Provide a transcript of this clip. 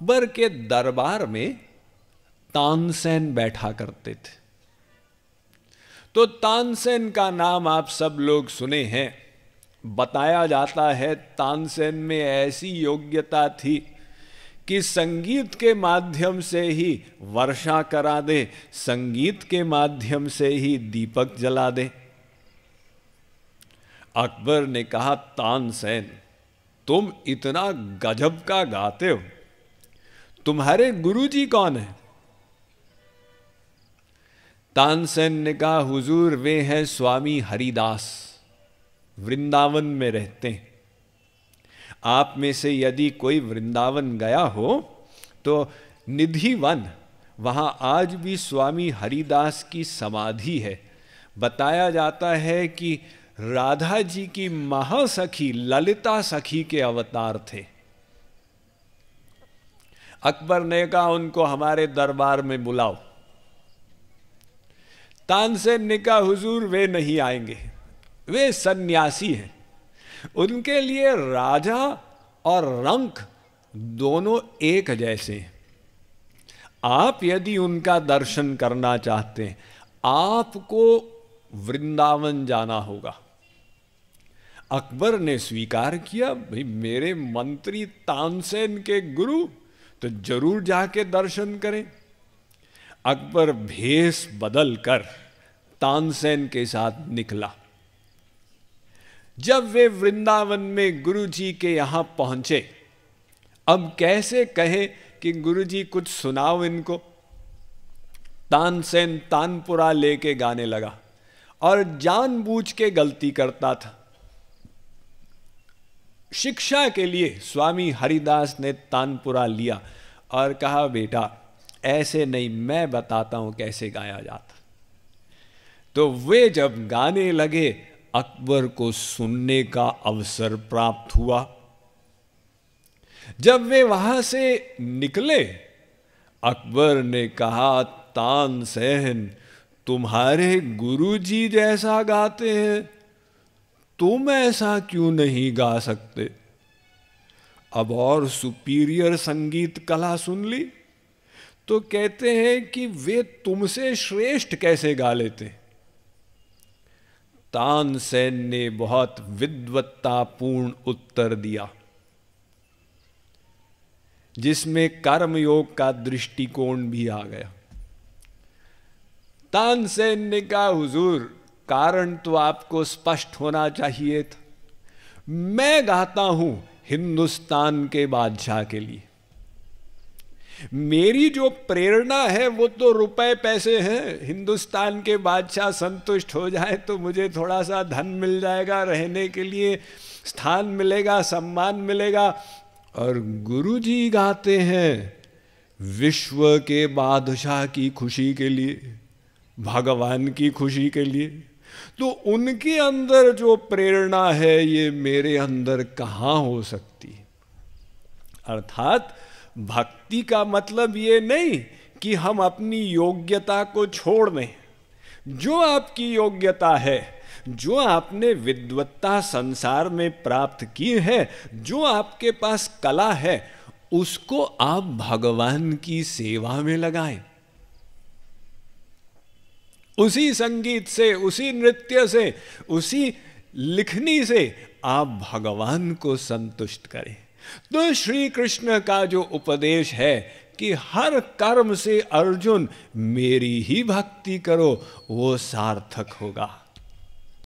अकबर के दरबार में तानसेन बैठा करते थे तो तानसेन का नाम आप सब लोग सुने हैं बताया जाता है तानसेन में ऐसी योग्यता थी कि संगीत के माध्यम से ही वर्षा करा दे संगीत के माध्यम से ही दीपक जला दे अकबर ने कहा तानसेन तुम इतना गजब का गाते हो तुम्हारे गुरुजी कौन है तानसेन ने कहा हुजूर वे हैं स्वामी हरिदास वृंदावन में रहते हैं आप में से यदि कोई वृंदावन गया हो तो निधि वन वहां आज भी स्वामी हरिदास की समाधि है बताया जाता है कि राधा जी की महासखी ललिता सखी के अवतार थे अकबर ने कहा उनको हमारे दरबार में बुलाओ तानसेन ने कहा हुजूर वे नहीं आएंगे वे सन्यासी हैं उनके लिए राजा और रंक दोनों एक जैसे हैं आप यदि उनका दर्शन करना चाहते हैं आपको वृंदावन जाना होगा अकबर ने स्वीकार किया भाई मेरे मंत्री तानसेन के गुरु तो जरूर जाके दर्शन करें अकबर भेष बदल कर तानसेन के साथ निकला जब वे वृंदावन में गुरु जी के यहां पहुंचे अब कैसे कहे कि गुरु जी कुछ सुनाओ इनको तानसेन तानपुरा लेके गाने लगा और जानबूझ के गलती करता था शिक्षा के लिए स्वामी हरिदास ने तानपुरा लिया और कहा बेटा ऐसे नहीं मैं बताता हूं कैसे गाया जाता तो वे जब गाने लगे अकबर को सुनने का अवसर प्राप्त हुआ जब वे वहां से निकले अकबर ने कहा तान सहन तुम्हारे गुरुजी जैसा गाते हैं तुम ऐसा क्यों नहीं गा सकते अब और सुपीरियर संगीत कला सुन ली तो कहते हैं कि वे तुमसे श्रेष्ठ कैसे गा लेते तानसेन ने बहुत विद्वत्तापूर्ण उत्तर दिया जिसमें कर्मयोग का दृष्टिकोण भी आ गया तानसेन ने कहा हुजूर कारण तो आपको स्पष्ट होना चाहिए था मैं गाता हूं हिंदुस्तान के बादशाह के लिए मेरी जो प्रेरणा है वो तो रुपए पैसे हैं हिंदुस्तान के बादशाह संतुष्ट हो जाए तो मुझे थोड़ा सा धन मिल जाएगा रहने के लिए स्थान मिलेगा सम्मान मिलेगा और गुरु जी गाते हैं विश्व के बादशाह की खुशी के लिए भगवान की खुशी के लिए तो उनके अंदर जो प्रेरणा है ये मेरे अंदर कहाँ हो सकती अर्थात भक्ति का मतलब ये नहीं कि हम अपनी योग्यता को छोड़ दें जो आपकी योग्यता है जो आपने विद्वत्ता संसार में प्राप्त की है जो आपके पास कला है उसको आप भगवान की सेवा में लगाएं उसी संगीत से उसी नृत्य से उसी लिखनी से आप भगवान को संतुष्ट करें तो श्री कृष्ण का जो उपदेश है कि हर कर्म से अर्जुन मेरी ही भक्ति करो वो सार्थक होगा